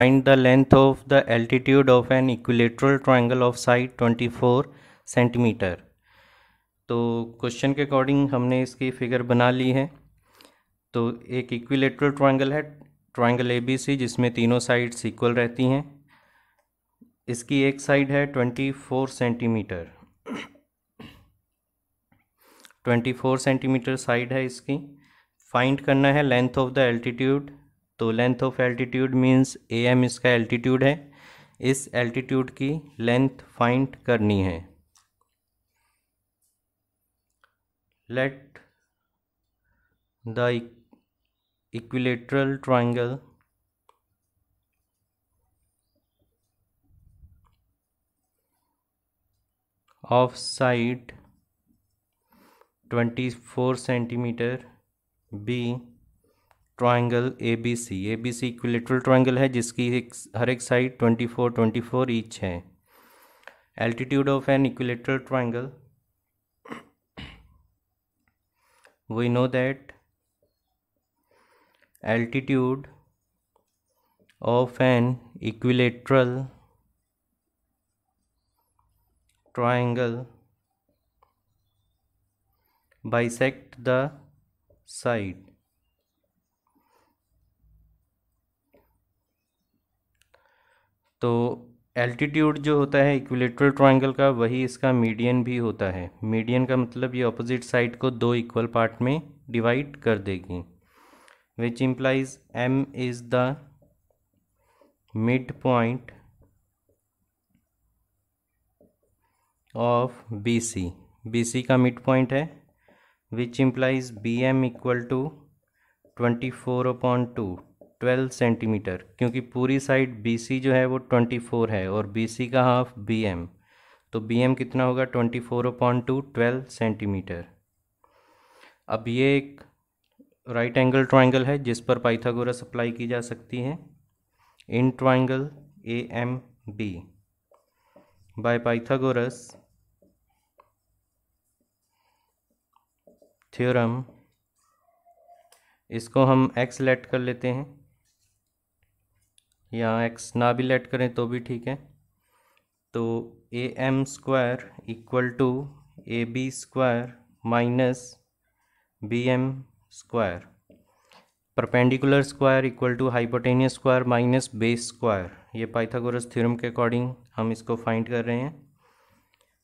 Find the length of the altitude of an equilateral triangle of side 24 centimetre तो question के according हमने इसकी figure बना ली है तो एक इक्विलेटरल ट्रायंगल है ट्रायंगल ए बी सी जिसमें तीनों साइड्स इक्वल रहती हैं इसकी एक साइड है twenty four centimetre twenty four centimetre side है इसकी फाइंड करना है लेंथ ऑफ द एल्टीट्यूड तो length of altitude means A M इसका एल्टीट्यूड है इस एल्टीट्यूड की लेंथ फाइंड करनी है let the equilateral triangle of side twenty four centimetre be triangle A B C A B C equilateral triangle है जिसकी एक हर एक side twenty four twenty four each है altitude of an equilateral triangle we know that altitude of an equilateral triangle bisect the side तो altitude जो होता है इक्विलेटरल ट्रायंगल का वही इसका मीडियन भी होता है मीडियन का मतलब ये ऑपोजिट साइड को दो इक्वल पार्ट में डिवाइड कर देगी which implies M is the mid point of B C B C का मिड पॉइंट है which implies B M equal to twenty four upon two twelve centimetre क्योंकि पूरी side B C जो है वो ट्वेंटी फोर है और B C का हाफ बी एम तो बी एम कितना होगा twenty four upon two twelve centimetre अब ये एक राइट एंगल ट्राइंगल है जिस पर पाइथागोरस अप्लाई की जा सकती है in triangle A M B by Pythagoras theorem इसको हम एक्स लेट कर लेते हैं या एक्स ना भी लेट करें तो भी ठीक है तो A M square equal to A B square minus B M square perpendicular square equal to hypotenuse square minus base square ये पाइथागोरस थ्योरम के अकॉर्डिंग हम इसको फाइंड कर रहे हैं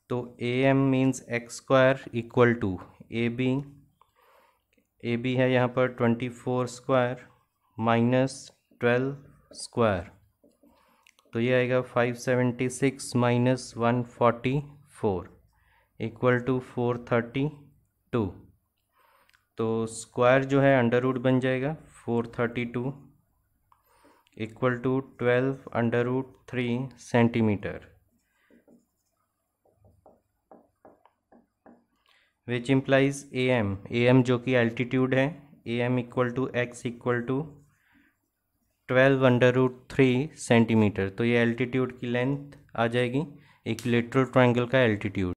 तो A M means X square equal to A B A B है यहाँ पर twenty four square minus twelve square तो ये आएगा five seventy six minus one forty four equal to four thirty two तो स्क्वायर जो है अंडर रूट बन जाएगा four thirty two equal to twelve under root three centimetre which implies A M A M जो कि altitude है A M equal to X equal to twelve under root three centimetre तो ये altitude की length आ जाएगी एक lateral triangle का altitude